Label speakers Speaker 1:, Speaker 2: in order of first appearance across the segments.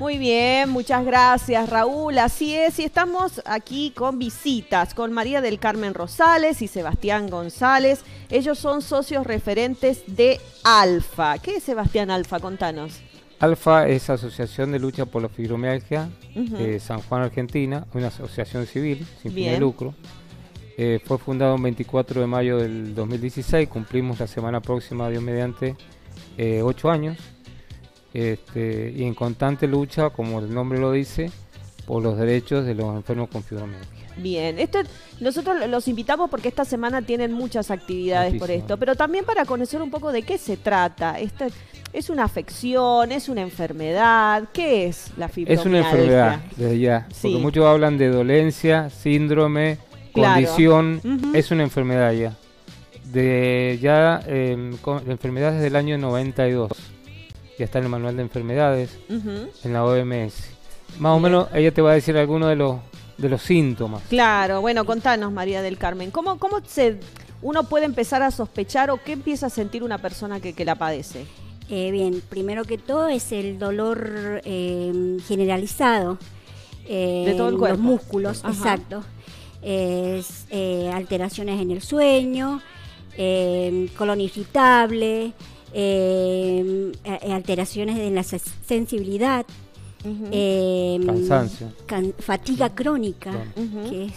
Speaker 1: Muy bien, muchas gracias Raúl. Así es, y estamos aquí con visitas con María del Carmen Rosales y Sebastián González. Ellos son socios referentes de Alfa. ¿Qué es Sebastián Alfa? Contanos.
Speaker 2: Alfa es Asociación de Lucha por la Fibromialgia de San Juan, Argentina, una asociación civil sin fin de lucro. Eh, fue fundado el 24 de mayo del 2016, cumplimos la semana próxima, Dios mediante, eh, ocho años este, y en constante lucha, como el nombre lo dice, por los derechos de los enfermos con fibromialgia.
Speaker 1: Bien, esto, nosotros los invitamos porque esta semana tienen muchas actividades por esto, pero también para conocer un poco de qué se trata. Esta, ¿Es una afección? ¿Es una enfermedad? ¿Qué es la fibromialgia? Es una enfermedad,
Speaker 2: desde ya. Porque muchos hablan de dolencia, síndrome, condición. Es una enfermedad ya. De ya, la em, enfermedad desde el año 92 ya está en el manual de enfermedades, en la OMS. Más o menos ella te va a decir algunos de los, de los síntomas.
Speaker 1: Claro, bueno, contanos María del Carmen, ¿cómo, cómo se, uno puede empezar a sospechar o qué
Speaker 3: empieza a sentir una persona que, la padece? Eh, bien, primero que todo es el dolor em, generalizado. de todo el cuerpo. Los músculos, exacto. Eh, alteraciones en el sueño, em, colon irritable, eh, alteraciones de la sensibilidad, eh, Cansancio. fatiga crónica.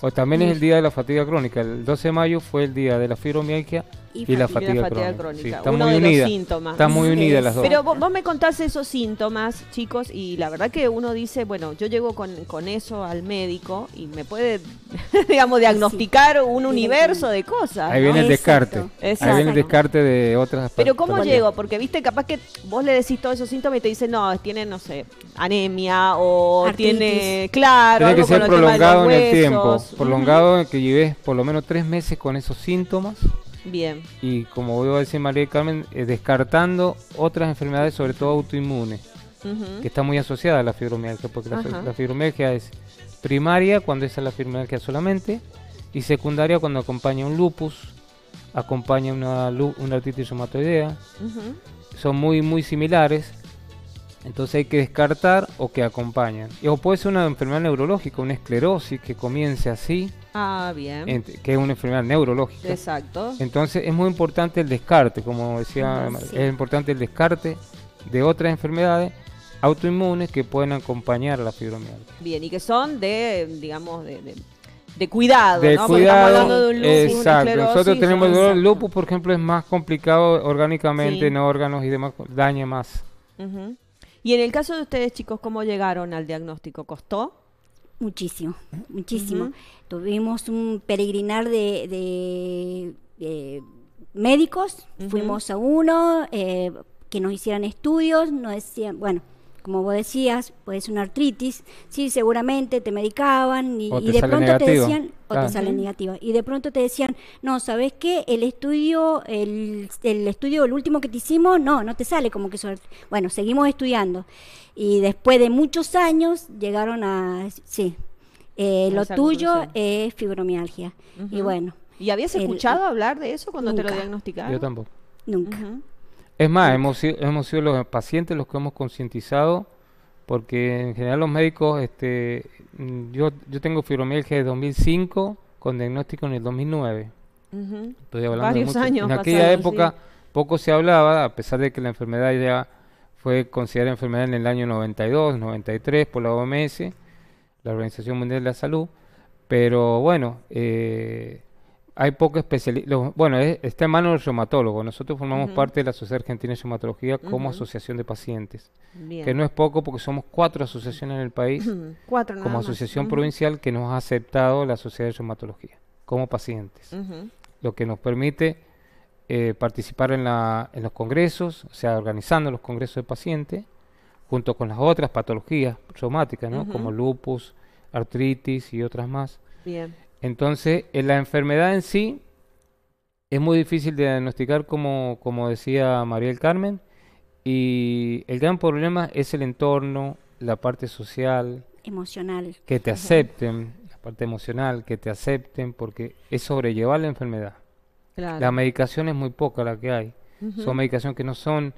Speaker 3: o también es el
Speaker 2: día de la fatiga crónica. El 12 de mayo fue el día de la fibromialgia y, la fatiga, crónica. está muy de Los síntomas. muy unida las dos. Pero
Speaker 1: vos, me contás esos síntomas, chicos, y la verdad que uno dice, bueno, yo llego con, eso al médico y me puede, digamos, diagnosticar un universo de cosas. Ahí viene el descarte. Ahí viene el
Speaker 2: descarte de otras Pero ¿cómo llego?
Speaker 1: Porque, viste, capaz que vos le decís todos esos síntomas y te dicen, no, tiene, no sé, anemia o tiene, claro, tiene que ser prolongado en el tiempo. Prolongado
Speaker 2: uh que lleves por lo menos tres meses con esos síntomas. Bien. Y como voy a decir María Carmen, eh, descartando otras enfermedades, sobre todo autoinmunes, que está muy asociada a la fibromialgia, porque la, fibromialgia es primaria cuando es la fibromialgia solamente, y secundaria cuando acompaña un lupus, acompaña una, una artritis reumatoidea. Son muy, muy similares. Entonces hay que descartar o que acompañan. O puede ser una enfermedad neurológica, una esclerosis que comience así Ah, bien. que es una enfermedad neurológica. Exacto. Entonces es muy importante el descarte, como decía, ah, es importante el descarte de otras enfermedades autoinmunes que pueden acompañar a la fibromialgia.
Speaker 1: Bien, y que son de, digamos, de, cuidado, de Cuidado, estamos hablando de un lupus, exacto. Nosotros tenemos el
Speaker 2: lupus, por ejemplo, es más complicado orgánicamente en órganos y demás, daña más.
Speaker 1: Y en el caso de
Speaker 3: ustedes, chicos, ¿cómo llegaron al diagnóstico? ¿Costó? Muchísimo, muchísimo. Tuvimos un peregrinar de, de, médicos, fuimos a uno, eh, que nos hicieran estudios, nos decían, bueno, como vos decías, puede ser una artritis, sí, seguramente te medicaban y, de pronto te decían, o te sale negativa, y de pronto te decían, no, ¿sabes qué? El estudio, el, el, estudio, el último que te hicimos, no, no te sale como que bueno, seguimos estudiando. Y después de muchos años llegaron a, sí, eh, lo tuyo es fibromialgia. Y bueno. ¿Y habías escuchado hablar de eso cuando te lo diagnosticaron? Yo tampoco. Nunca.
Speaker 2: Es más, hemos sido, hemos sido los pacientes los que hemos concientizado, porque en general los médicos, este, mm, yo, yo tengo fibromialgia de 2005 con diagnóstico en el 2009. Estoy hablando Varios años. En aquella época poco se hablaba, a pesar de que la enfermedad ya fue considerada enfermedad en el año 92, 93 por la OMS, la Organización Mundial de la Salud. Pero bueno, eh, hay poco especialistas. Bueno, está en manos del reumatólogo. Nosotros formamos parte de la Sociedad Argentina de Reumatología como asociación de pacientes. Que no es poco porque somos cuatro asociaciones en el país. Como asociación provincial que nos ha aceptado la Sociedad de Reumatología como pacientes. Lo que nos permite eh, participar en, los congresos, o sea, organizando los congresos de pacientes, junto con las otras patologías reumáticas, Como lupus, artritis y otras más. Bien. Entonces, en eh, la enfermedad en sí es muy difícil de diagnosticar, como, decía Mariel Carmen, y el gran problema es el entorno, la parte social. Emocional. Que te acepten, la parte emocional, que te acepten, porque es sobrellevar la enfermedad. La medicación es muy poca la que hay. Son medicaciones que no son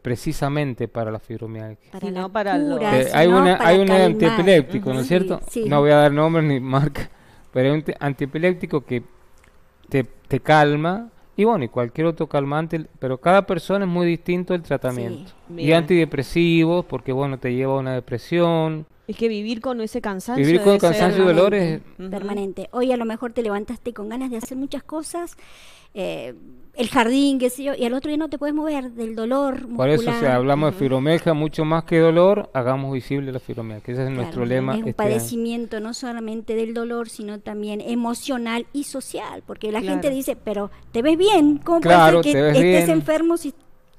Speaker 2: precisamente para la fibromialgia. Para para eh, hay, una, hay un antiepiléptico, ¿no es cierto? No voy a dar nombre. ni marca. Pero es un antiepiléptico que te, calma y bueno, y cualquier otro calmante, pero cada persona es muy distinto el tratamiento. y antidepresivos, porque bueno, te lleva a una depresión.
Speaker 3: Es que vivir con ese cansancio. Vivir con cansancio y dolores. Permanente. Hoy a lo mejor te levantaste con ganas de hacer muchas cosas. Eh, el jardín, qué sé yo, y al otro día no te puedes mover del dolor. Por eso, si
Speaker 2: hablamos de fibromialgia, mucho más que dolor, hagamos visible la fibromialgia. Ese es nuestro lema. Es un este
Speaker 3: padecimiento no solamente del dolor, sino también emocional y social, porque la gente dice, pero te ves bien, ¿cómo claro, puede ser que estés enfermo si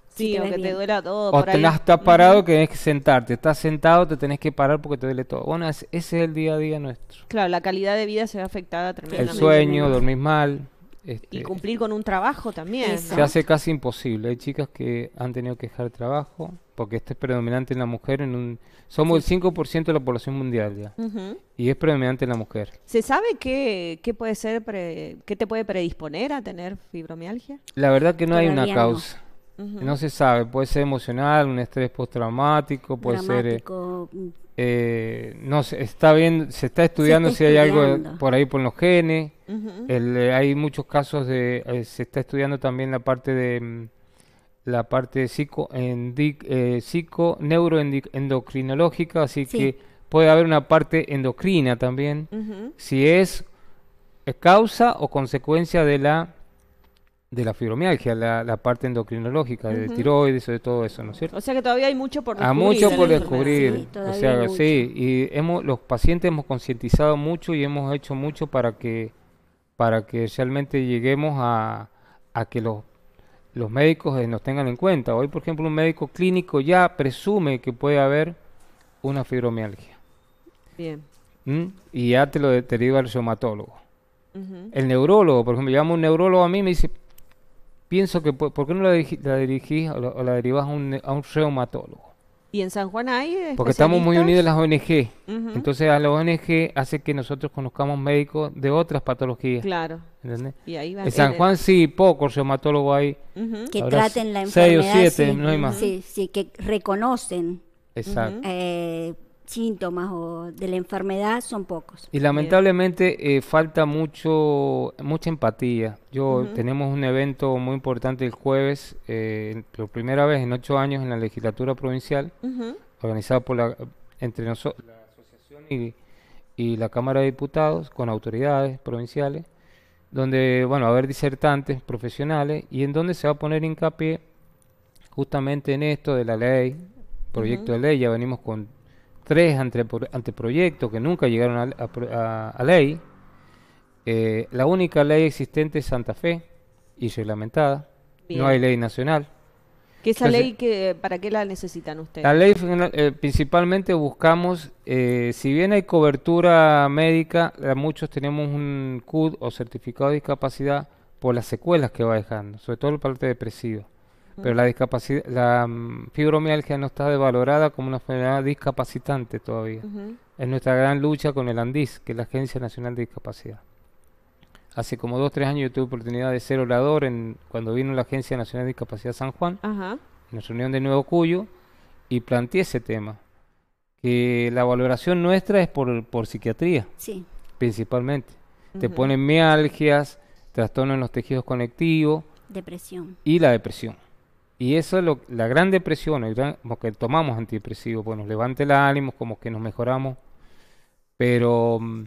Speaker 3: Sí, que te duela todo. O te ahí. estás
Speaker 2: parado que tenés que sentarte. Estás sentado, te tenés que parar porque te duele todo. Bueno, ese es el día a día nuestro.
Speaker 1: Claro, la calidad de vida se ve afectada tremendamente. El sueño,
Speaker 2: dormís mal y este,
Speaker 1: cumplir con un trabajo también. Se hace
Speaker 2: casi imposible. Hay chicas que han tenido que dejar trabajo porque esto es predominante en la mujer. En un, somos el 5% de la población mundial ya. Y es predominante en la mujer.
Speaker 1: ¿Se sabe qué, qué puede ser, qué te puede predisponer a tener fibromialgia?
Speaker 2: La verdad que no hay una causa. No. se sabe, puede ser emocional, un estrés postraumático, puede ser... Eh, eh, no se está bien, se está estudiando si hay algo por ahí por los genes. Eh, hay muchos casos de, eh, se está estudiando también la parte de mm, la parte de psico, eh, psico neuroendocrinológica, así que puede haber una parte endocrina también, si es causa o consecuencia de la de la fibromialgia, la, parte endocrinológica, de del tiroides, de todo eso, ¿no es cierto? O sea que todavía hay mucho por ah, descubrir. Hay mucho por descubrir. o sea, sí, y hemos, los pacientes hemos concientizado mucho y hemos hecho mucho para que, para que realmente lleguemos a, que los, médicos eh, nos tengan en cuenta. Hoy, por ejemplo, un médico clínico ya presume que puede haber una fibromialgia. Bien. ¿Mm? Y ya te lo deriva el reumatólogo. El neurólogo, por ejemplo, llama un neurólogo a mí y me dice, pienso que, ¿por qué no la, dirigís, la dirigís o la, derivas derivás a un, a un, reumatólogo?
Speaker 1: ¿Y en San Juan hay? Porque estamos muy unidos las ONG. Entonces
Speaker 2: a la ONG hace que nosotros conozcamos médicos de otras patologías. Claro. en San Juan sí, pocos reumatólogos hay. Que traten la enfermedad. Seis o siete, no hay más. Sí,
Speaker 3: sí, que reconocen. Exacto síntomas o de la enfermedad son pocos. Y
Speaker 2: lamentablemente eh, falta mucho mucha empatía. Yo tenemos un evento muy importante el jueves, eh, por primera vez en ocho años en la legislatura provincial, organizado por la entre nosotros la asociación y, la Cámara de Diputados con autoridades provinciales, donde bueno va a haber disertantes profesionales y en donde se va a poner hincapié justamente en esto de la ley proyecto de ley, ya venimos con tres anteproyectos que nunca llegaron a, ley. Eh, la única ley existente es Santa Fe y reglamentada. No hay ley nacional. ¿Qué
Speaker 1: esa ley que, para qué la necesitan ustedes? La ley
Speaker 2: eh, principalmente buscamos, eh, si bien hay cobertura médica, muchos tenemos un CUD o certificado de discapacidad por las secuelas que va dejando, sobre todo la parte depresiva pero la, la mm, fibromialgia no está devalorada como una enfermedad discapacitante todavía. Es nuestra gran lucha con el ANDIS, que es la Agencia Nacional de Discapacidad. Hace como dos o tres años yo tuve oportunidad de ser orador en, cuando vino la Agencia Nacional de Discapacidad San Juan, en la reunión de Nuevo Cuyo, y planteé ese tema. Que la valoración nuestra es por, psiquiatría, principalmente. Te ponen mialgias, trastornos en los tejidos conectivos. Depresión. Y la depresión y eso es lo, la gran depresión, el como que tomamos antidepresivos, pues nos levante el ánimo, como que nos mejoramos, pero, mm,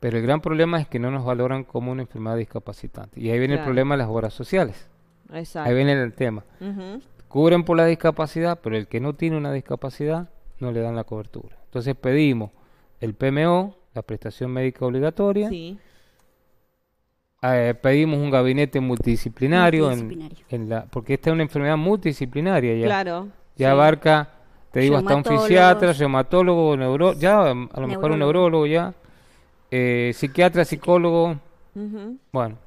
Speaker 2: pero el gran problema es que no nos valoran como una enfermedad discapacitante. Y ahí viene el problema de las obras sociales. Ahí viene el tema. Cubren por la discapacidad, pero el que no tiene una discapacidad no le dan la cobertura. Entonces pedimos el PMO, la prestación médica obligatoria, sí. Eh, pedimos un gabinete multidisciplinario, En, la, porque esta es una enfermedad multidisciplinaria ya. abarca, te digo, hasta un fisiatra, reumatólogo, ya a lo mejor un neurólogo ya, eh, psiquiatra, psicólogo, bueno.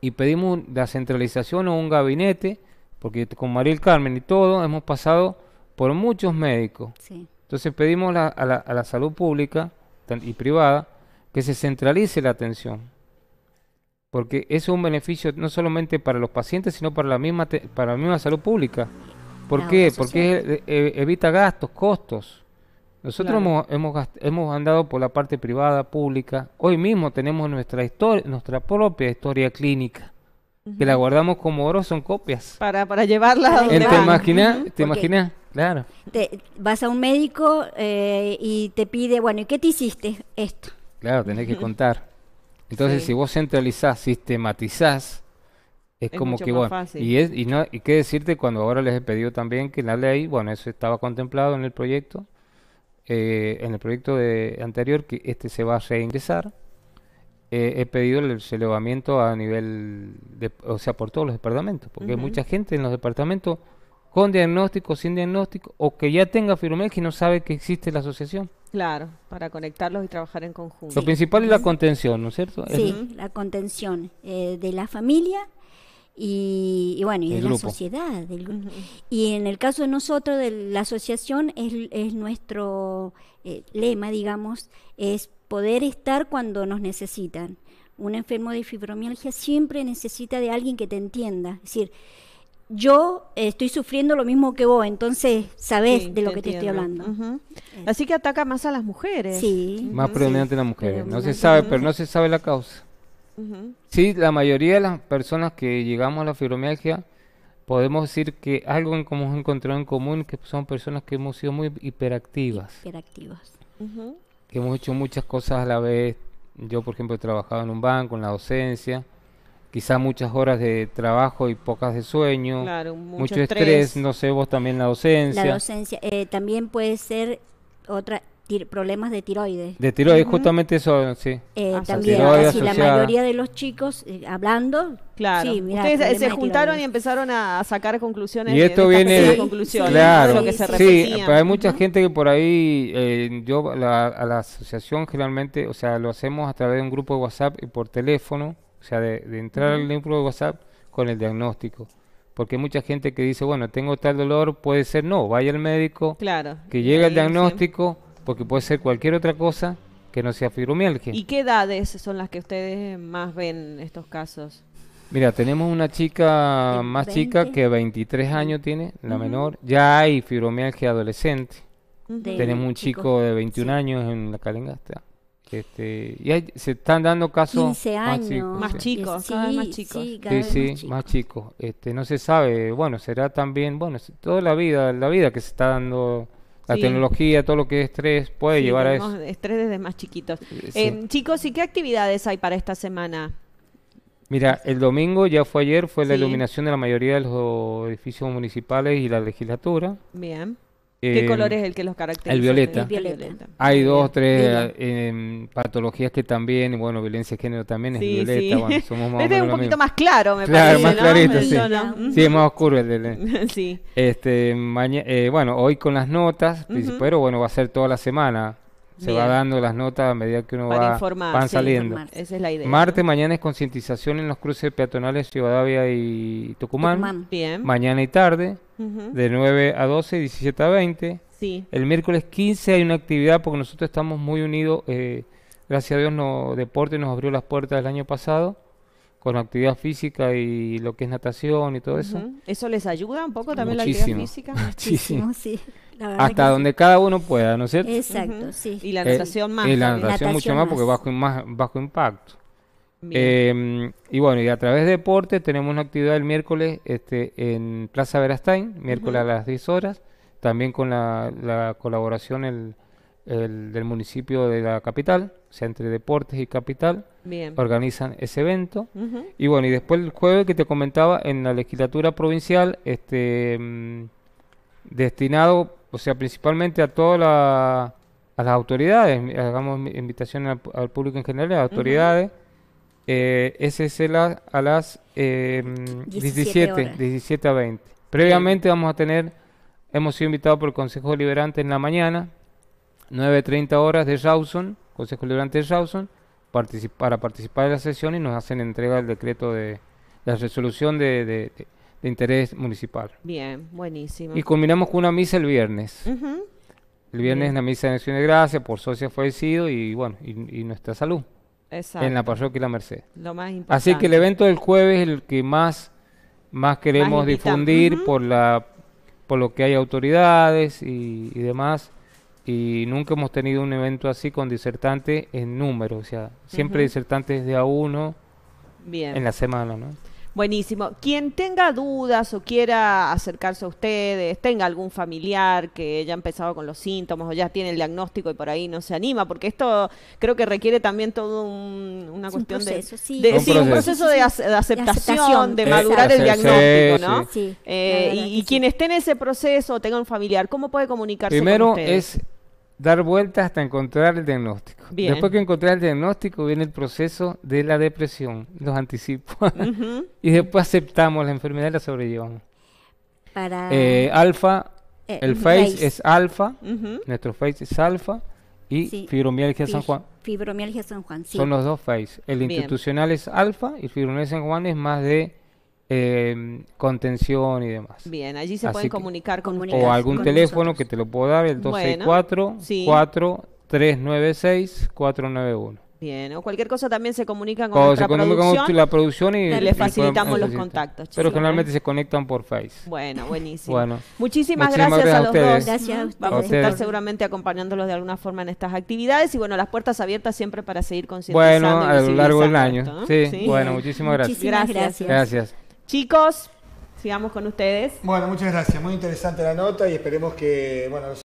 Speaker 2: Y pedimos la centralización o un gabinete, porque con María Carmen y todo hemos pasado por muchos médicos. Entonces pedimos a, la, a la salud pública y privada que se centralice la atención porque es un beneficio no solamente para los pacientes, sino para la misma, para la misma salud pública. ¿Por qué? Porque eh, eh, evita gastos, costos. Nosotros hemos, hemos, andado por la parte privada, pública. Hoy mismo tenemos nuestra, nuestra propia historia clínica que la guardamos como oro son copias. Para, para llevarla a ¿Te imaginas? ¿Te imaginas? Claro.
Speaker 3: vas a un médico eh, y te pide, bueno, ¿y qué te hiciste? Esto.
Speaker 2: Claro, tenés que contar. Entonces, si vos centralizás, sistematizás, es, como que bueno. Y, es, y, y qué decirte cuando ahora les he pedido también que la ley, bueno, eso estaba contemplado en el proyecto, eh, en el proyecto de, anterior, que este se va a reingresar. Eh, he pedido el relevamiento a nivel, de, o sea, por todos los departamentos, porque hay mucha gente en los departamentos con diagnóstico, sin diagnóstico, o que ya tenga fibromialgia y no sabe que existe la asociación.
Speaker 3: Claro, para conectarlos y trabajar en conjunto. Lo principal es la contención,
Speaker 2: ¿no es cierto? Sí,
Speaker 3: la contención eh, de la familia y, bueno, y de la sociedad. Y en el caso de nosotros, de la asociación, es, nuestro eh, lema, digamos, es poder estar cuando nos necesitan. Un enfermo de fibromialgia siempre necesita de alguien que te entienda. Es decir, yo eh, estoy sufriendo lo mismo que vos, entonces sabés de lo que te estoy hablando. Así que ataca más a las mujeres.
Speaker 1: Más
Speaker 2: predominante en las mujeres. No se sabe, pero no se sabe la causa. Sí, la mayoría de las personas que llegamos a la fibromialgia podemos decir que algo en común encontrado en común que son personas que hemos sido muy hiperactivas.
Speaker 3: Hiperactivas.
Speaker 2: Que hemos hecho muchas cosas a la vez. Yo, por ejemplo, he trabajado en un banco, en la docencia quizá muchas horas de trabajo y pocas de sueño, mucho, estrés. no sé, vos también la docencia. La
Speaker 3: docencia, eh, también puede ser otra problemas de tiroides. De tiroides, justamente eso, sí.
Speaker 2: Eh, ah, también, la mayoría
Speaker 3: de los chicos eh, hablando, claro. Ustedes se juntaron y
Speaker 1: empezaron a sacar conclusiones. Y esto viene, conclusiones, claro, sí, pero hay mucha
Speaker 2: gente que por ahí, yo a la asociación generalmente, o sea, lo hacemos a través de un grupo de WhatsApp y por teléfono. O sea, de, entrar al grupo de WhatsApp con el diagnóstico. Porque hay mucha gente que dice, bueno, tengo tal dolor, puede ser, no, vaya al médico, claro, que llegue el diagnóstico, porque puede ser cualquier otra cosa que no sea fibromialgia. ¿Y
Speaker 1: qué edades son las que ustedes más ven estos casos?
Speaker 2: Mira, tenemos una chica más chica que 23 años tiene, la menor. Ya hay fibromialgia adolescente. Tenemos un chico, de 21 años en la calengasta. Este, y se están dando casos más chicos, más chicos. más, chicos. Este, no se sabe, bueno, será también, bueno, toda la vida, la vida que se está dando la tecnología, todo lo que es estrés puede llevar a eso.
Speaker 1: Estrés desde más chiquitos. Eh, chicos, ¿y qué actividades hay para esta semana?
Speaker 2: Mira, el domingo, ya fue ayer, fue la iluminación de la mayoría de los edificios municipales y la legislatura. Bien. ¿Qué eh, color es el que los caracteriza? El violeta. Hay dos, tres em, patologías que también, bueno, violencia de género también es violeta. Bueno, somos más este es un poquito más claro, me claro, parece. Más clarito, sí. Sí, es más oscuro el de, sí. Este, eh, bueno, hoy con las notas, pero bueno, va a ser toda la semana se va dando las notas a medida que uno va van saliendo. Martes, mañana es concientización en los cruces peatonales Ciudadavia y Tucumán. Mañana y tarde, de 9 a 12, 17 a 20. Sí. El miércoles 15 hay una actividad porque nosotros estamos muy unidos. Eh, gracias a Dios, no, Deporte nos abrió las puertas el año pasado con actividad física y lo que es natación y todo eso.
Speaker 1: ¿Eso les ayuda un poco también la actividad física? Muchísimo, sí. Hasta donde
Speaker 2: cada uno pueda, ¿no es cierto? Exacto, sí. Y la eh, natación más. Y la natación, mucho más, porque bajo, más, bajo impacto. Em, y bueno, y a través de deporte tenemos una actividad el miércoles este, en Plaza Verastain, miércoles a las 10 horas, también con la, la colaboración el del municipio de la capital, o sea, entre Deportes y Capital, organizan ese evento. Y bueno, y después el jueves que te comentaba, en la legislatura provincial, este, mm, destinado, o sea, principalmente a todas a las autoridades, hagamos invitación al, público en general, a las autoridades, eh, ese es el a, las 17, eh, 17, mm, a 20. Previamente vamos a tener, hemos sido invitados por el Consejo Deliberante en la mañana, 9.30 horas de Rawson, Consejo Liberante de Rawson, para participar de la sesión y nos hacen entrega del decreto de la resolución de, de, interés municipal. Bien, buenísimo. Y culminamos con una misa el viernes. El viernes la misa de acción de gracia por socios fallecido y bueno, y, nuestra salud. Exacto. En la parroquia La Merced. Lo más importante. Así que el evento del jueves es el que más, más queremos difundir por la por lo que hay autoridades y, y demás y nunca hemos tenido un evento así con disertantes en número, o sea, siempre disertantes de a uno en la semana, ¿no?
Speaker 1: Buenísimo. Quien tenga dudas o quiera acercarse a ustedes, tenga algún familiar que ya ha empezado con los síntomas o ya tiene el diagnóstico y por ahí no se anima, porque esto creo que requiere también todo un, una cuestión proceso, de, un proceso, de, aceptación, de, madurar el diagnóstico, ¿no? Eh, y, quien esté en ese proceso o tenga un familiar, ¿cómo puede comunicarse Primero con ustedes? es
Speaker 2: dar vueltas hasta encontrar el diagnóstico. Después que encontrar el diagnóstico viene el proceso de la depresión, los anticipo. y después aceptamos la enfermedad y la sobrellevamos.
Speaker 3: Para... Eh,
Speaker 2: alfa, eh, el face, es alfa, nuestro face es alfa y fibromialgia San Juan.
Speaker 3: Fibromialgia San Juan, sí. Son los dos
Speaker 2: face. El institucional es alfa y fibromialgia San Juan es más de eh, em, contención y demás. Bien, allí se pueden comunicar con O algún teléfono que te lo puedo dar, el 264-4396-491.
Speaker 1: Bien, o cualquier cosa también se comunican con, se producción, con la producción y, les facilitamos los contactos. Pero generalmente ¿eh? se
Speaker 2: conectan por Face. Bueno, buenísimo. muchísimas, gracias, a los dos. Vamos a, estar
Speaker 1: seguramente acompañándolos de alguna forma en estas actividades y bueno, las puertas abiertas siempre para seguir concientizando. Bueno, a lo largo del año. sí, bueno, muchísimas Muchísimas gracias. Gracias. Chicos, sigamos con ustedes.
Speaker 2: Bueno, muchas gracias. Muy interesante la nota y esperemos que, bueno,